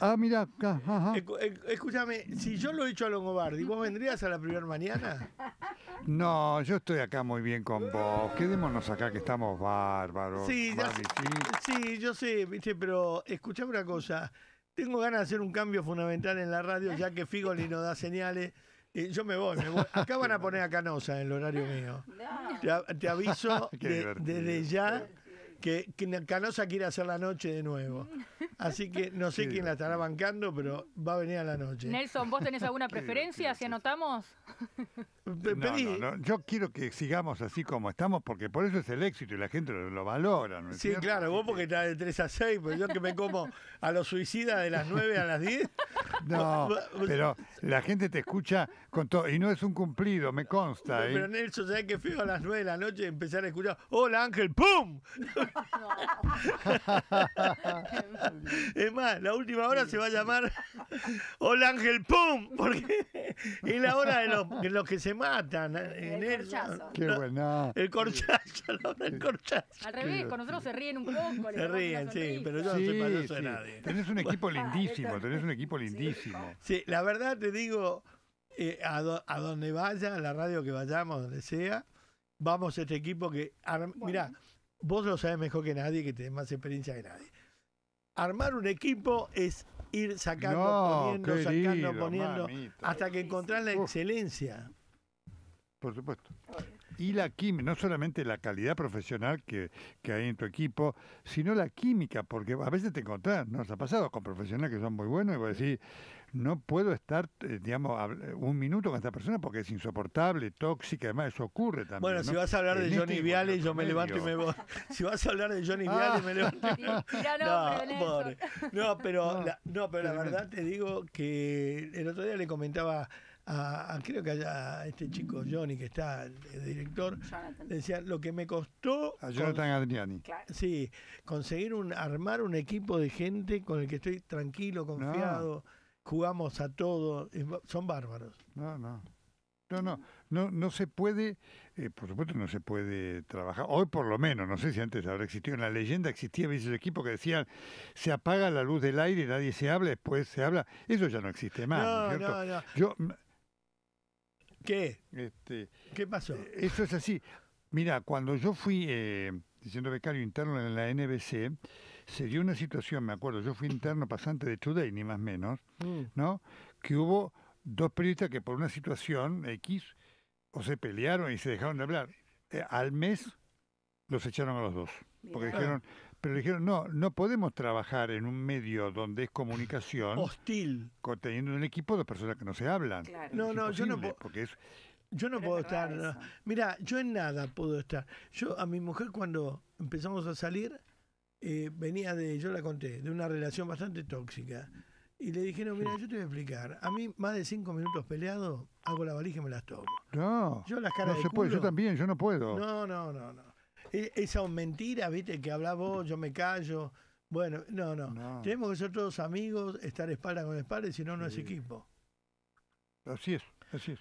Ah, mira, eh, Escúchame, si yo lo he hecho a Longobardi, ¿vos vendrías a la primera mañana? No, yo estoy acá muy bien con vos. Quedémonos acá que estamos bárbaros. Sí, sí, yo sé, viste, pero escuchame una cosa. Tengo ganas de hacer un cambio fundamental en la radio, ya que Figoli no da señales. y eh, yo me voy, me voy, Acá van a poner a Canosa en el horario mío. Te, aviso desde ya que, que Canosa quiere hacer la noche de nuevo. Así que no sé quién la estará bancando, pero va a venir a la noche. Nelson, ¿vos tenés alguna preferencia? Si anotamos. Yo quiero que sigamos así como estamos, porque por eso es el éxito y la gente lo, valora. sí, claro, vos porque estás de 3 a 6, pero yo que me como a los suicidas de las 9 a las 10. No, pero la gente te escucha con todo, y no es un cumplido, me consta. Pero ¿eh? Nelson, ¿sabes que feo a las 9 de la noche y empezar a escuchar, hola Ángel, ¡pum! es más, la última hora se va a llamar, hola Ángel, ¡pum! Porque es la hora de los, que se matan. En el corchazo. Qué buena. El corchazo, Al revés, con nosotros se ríen un poco. Se ríen, sí, pero yo no soy payaso de nadie. Tenés un equipo ah, lindísimo, tenés un equipo lindísimo. Sí, la verdad te digo, eh, a, donde vaya, a la radio que vayamos, donde sea, vamos a este equipo que... Mirá, vos lo sabes mejor que nadie, que tenés más experiencia que nadie. Armar un equipo es ir sacando, poniendo, sacando, poniendo, hasta que encontrás la excelencia. Por supuesto. Y la química, no solamente la calidad profesional que, hay en tu equipo, sino la química, porque a veces te encontrás, nos ha pasado con profesionales que son muy buenos y vos decís, no puedo estar, eh, digamos, un minuto con esta persona porque es insoportable, tóxica, además eso ocurre también. Bueno, si vas a hablar de Johnny este Viale, yo me levanto y me voy. Si vas a hablar de Johnny ah. Viale, me levanto. Y, me voy. pero, no pero la verdad te digo que el otro día le comentaba a, creo que a, este chico Johnny que está el director decía lo que me costó a Jonathan Adriani sí conseguir un armar un equipo de gente con el que estoy tranquilo confiado jugamos a todo son bárbaros no no no no no no se puede eh, por supuesto no se puede trabajar hoy por lo menos no sé si antes habrá existido en la leyenda existía el equipo que decían se apaga la luz del aire nadie se habla después se habla eso ya no existe más no, ¿no, yo ¿Qué? Este, ¿Qué pasó? Eso es así. Mira, cuando yo fui eh, diciendo becario interno en la NBC, se dio una situación, me acuerdo, yo fui interno pasante de Today, ni más menos, mm. ¿no? Que hubo dos periodistas que por una situación X o se pelearon y se dejaron de hablar. Eh, al mes los echaron a los dos. Porque dijeron, pero le dijeron, no, no podemos trabajar en un medio donde es comunicación. Hostil. Teniendo un equipo de personas que no se hablan. No, no, yo no puedo. Porque es, yo no puedo estar. Mira, yo en nada puedo estar. Yo a mi mujer cuando empezamos a salir, eh, venía de, yo la conté, de una relación bastante tóxica. Y le dijeron, mira, yo te voy a explicar. A mí más de cinco minutos peleado, hago la valija y me las tomo. No. Yo las caras no se puede, yo también, yo no puedo. No, no, no, no. E, esa mentira, viste, que habla vos, yo me callo. Bueno, no, no, Tenemos que ser todos amigos, estar espalda con espalda, si no, no es equipo. Así es, así es.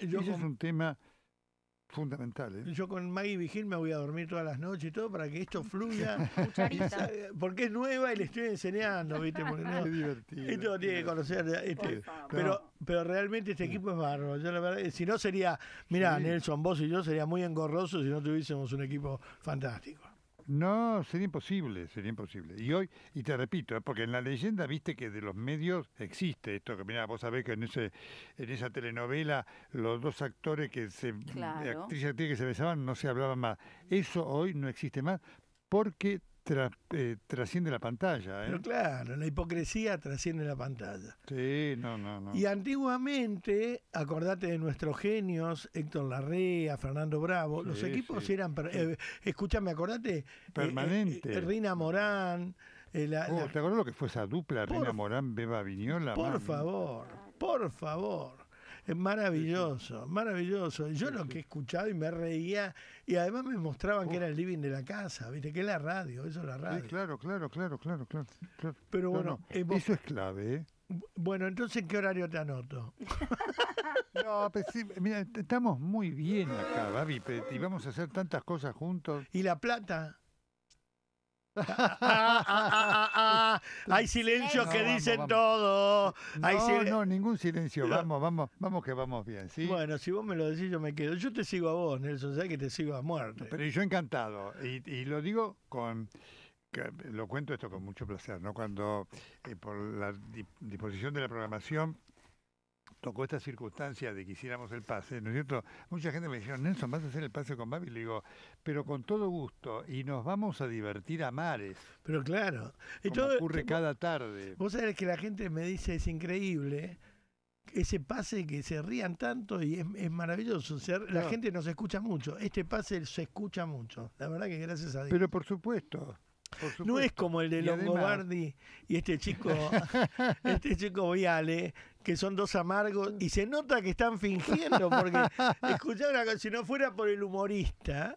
es un tema Fundamental, Yo con Maggie Vigil me voy a dormir todas las noches y todo para que esto fluya. Porque es nueva y le estoy enseñando, ¿viste? Porque divertido. Esto tiene que conocer. Este, pero, pero realmente este equipo es bárbaro. Yo la verdad, si no sería, mira, Nelson, vos y yo sería muy engorroso si no tuviésemos un equipo fantástico. No, sería imposible, sería imposible. Y hoy, y te repito, ¿eh? porque en la leyenda viste que de los medios existe esto, que mira, vos sabés que en ese, en esa telenovela los dos actores que se que se besaban no se hablaban más. Eso hoy no existe más porque eh, trasciende la pantalla. Pero ¿eh? claro, la hipocresía trasciende la pantalla. Sí, no, no, no. Y antiguamente, acordate de nuestros genios, Héctor Larrea, Fernando Bravo, los equipos eran, eh, escúchame, acordate. Permanente. Rina Morán. oh, ¿Te acuerdas lo que fue esa dupla, Rina Morán, Beba Viñola? Por favor, por favor. Es maravilloso, maravilloso. Yo lo que he escuchado y me reía, y además me mostraban que era el living de la casa, ¿viste? Que es la radio, eso es la radio. claro, claro, claro, claro, claro. Pero bueno, eh, eso es clave, ¿eh? Bueno, entonces, qué horario te anoto? No, pues sí, mira, estamos muy bien acá, Babi, y vamos a hacer tantas cosas juntos. ¿Y la plata? Hay silencio que dicen todo. Hay no, no, ningún silencio. Vamos, vamos, vamos que vamos bien, ¿sí? Bueno, si vos me lo decís, yo me quedo. Yo te sigo a vos, Nelson, sabés que te sigo a muerte. Pero yo encantado. Y, lo digo con... lo cuento esto con mucho placer, ¿no? Cuando, eh, por la disposición de la programación, con esta circunstancia de que hiciéramos el pase, ¿no es cierto? Mucha gente me dijeron, Nelson, vas a hacer el pase con Babi. Le digo, pero con todo gusto, y nos vamos a divertir a mares. Pero claro, ocurre cada tarde. Vos sabés que la gente me dice, es increíble. Ese pase que se rían tanto y es, maravilloso. la gente nos escucha mucho. Este pase se escucha mucho. La verdad que gracias a Dios. Pero por supuesto, no es como el de Longobardi y este chico, este chico Viale, que son dos amargos y se nota que están fingiendo porque escuchar una si no fuera por el humorista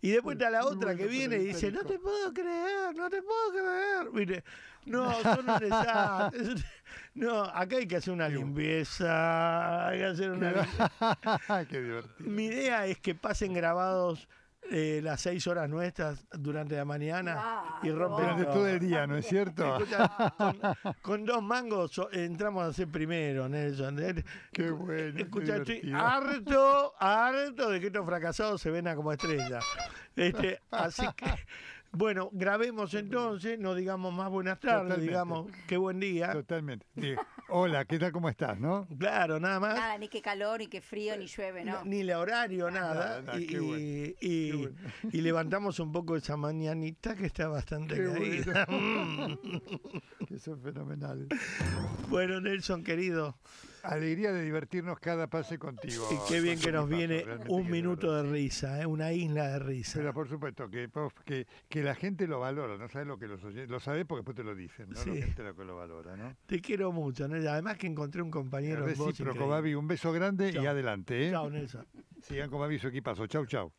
y después está la otra que viene y dice, no te puedo creer, no te puedo creer. Mire, no, son No, acá hay que hacer una limpieza, hay que hacer una Mi idea es que pasen grabados eh, las seis horas nuestras durante la mañana y rompen durante todo el día, ¿no es cierto? con, dos mangos entramos a ser primero, Nelson. ¿eh? Qué bueno. Escucha, harto, harto de que estos fracasados se ven a como estrella. Este, así que bueno, grabemos entonces, no digamos más buenas tardes, digamos qué buen día. Totalmente. Hola, ¿qué tal? ¿Cómo estás? ¿No? Claro, nada más. Nada, ni qué calor, ni qué frío, ni llueve, ¿no? Ni, el horario, nada. y, levantamos un poco esa mañanita que está bastante caída. Bueno. es son Bueno, Nelson, querido alegría de divertirnos cada pase contigo. Y qué bien que nos viene un minuto de risa, ¿eh? una isla de risa. Pero por supuesto, que, la gente lo valora, no sabes lo que los lo sabes porque después te lo dicen, ¿no? La gente lo que lo valora, ¿no? Te quiero mucho, ¿no? además que encontré un compañero un beso grande y adelante. ¿eh? Chao, Nelson. Sigan con Babi su equipazo, chau, chau.